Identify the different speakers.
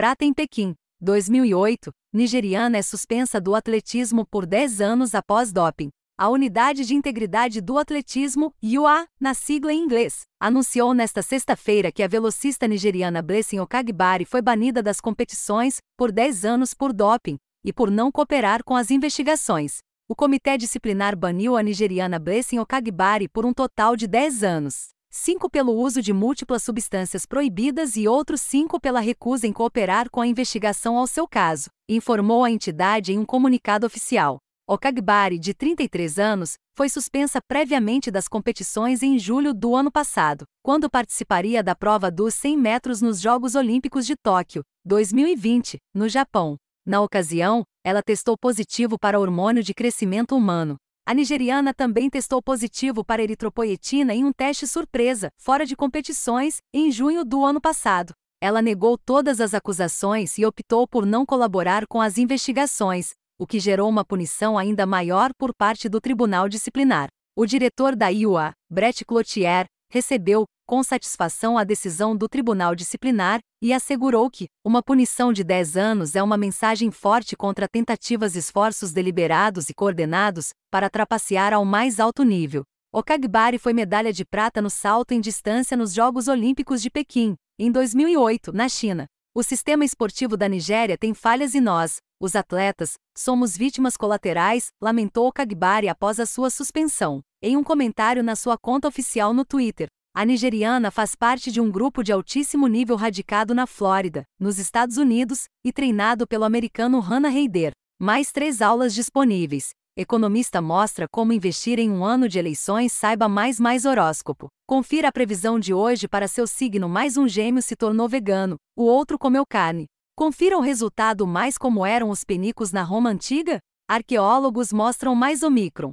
Speaker 1: prata em Pequim. 2008, nigeriana é suspensa do atletismo por 10 anos após doping. A Unidade de Integridade do Atletismo, UA, na sigla em inglês, anunciou nesta sexta-feira que a velocista nigeriana Blessing Okagbari foi banida das competições por 10 anos por doping e por não cooperar com as investigações. O comitê disciplinar baniu a nigeriana Blessing Okagbari por um total de 10 anos cinco pelo uso de múltiplas substâncias proibidas e outros cinco pela recusa em cooperar com a investigação ao seu caso, informou a entidade em um comunicado oficial. Okagbari, de 33 anos, foi suspensa previamente das competições em julho do ano passado, quando participaria da prova dos 100 metros nos Jogos Olímpicos de Tóquio, 2020, no Japão. Na ocasião, ela testou positivo para hormônio de crescimento humano, a nigeriana também testou positivo para eritropoietina em um teste surpresa, fora de competições, em junho do ano passado. Ela negou todas as acusações e optou por não colaborar com as investigações, o que gerou uma punição ainda maior por parte do tribunal disciplinar. O diretor da IUA, Brett Clotier, recebeu, com satisfação, a decisão do Tribunal Disciplinar e assegurou que uma punição de 10 anos é uma mensagem forte contra tentativas e esforços deliberados e coordenados para trapacear ao mais alto nível. O Kagbari foi medalha de prata no salto em distância nos Jogos Olímpicos de Pequim, em 2008, na China. O sistema esportivo da Nigéria tem falhas e nós, os atletas, somos vítimas colaterais, lamentou Kagbari após a sua suspensão. Em um comentário na sua conta oficial no Twitter, a nigeriana faz parte de um grupo de altíssimo nível radicado na Flórida, nos Estados Unidos, e treinado pelo americano Hannah Heider. Mais três aulas disponíveis. Economista mostra como investir em um ano de eleições saiba mais mais horóscopo. Confira a previsão de hoje para seu signo mais um gêmeo se tornou vegano, o outro comeu carne. Confira o resultado mais como eram os penicos na Roma antiga? Arqueólogos mostram mais Omicron.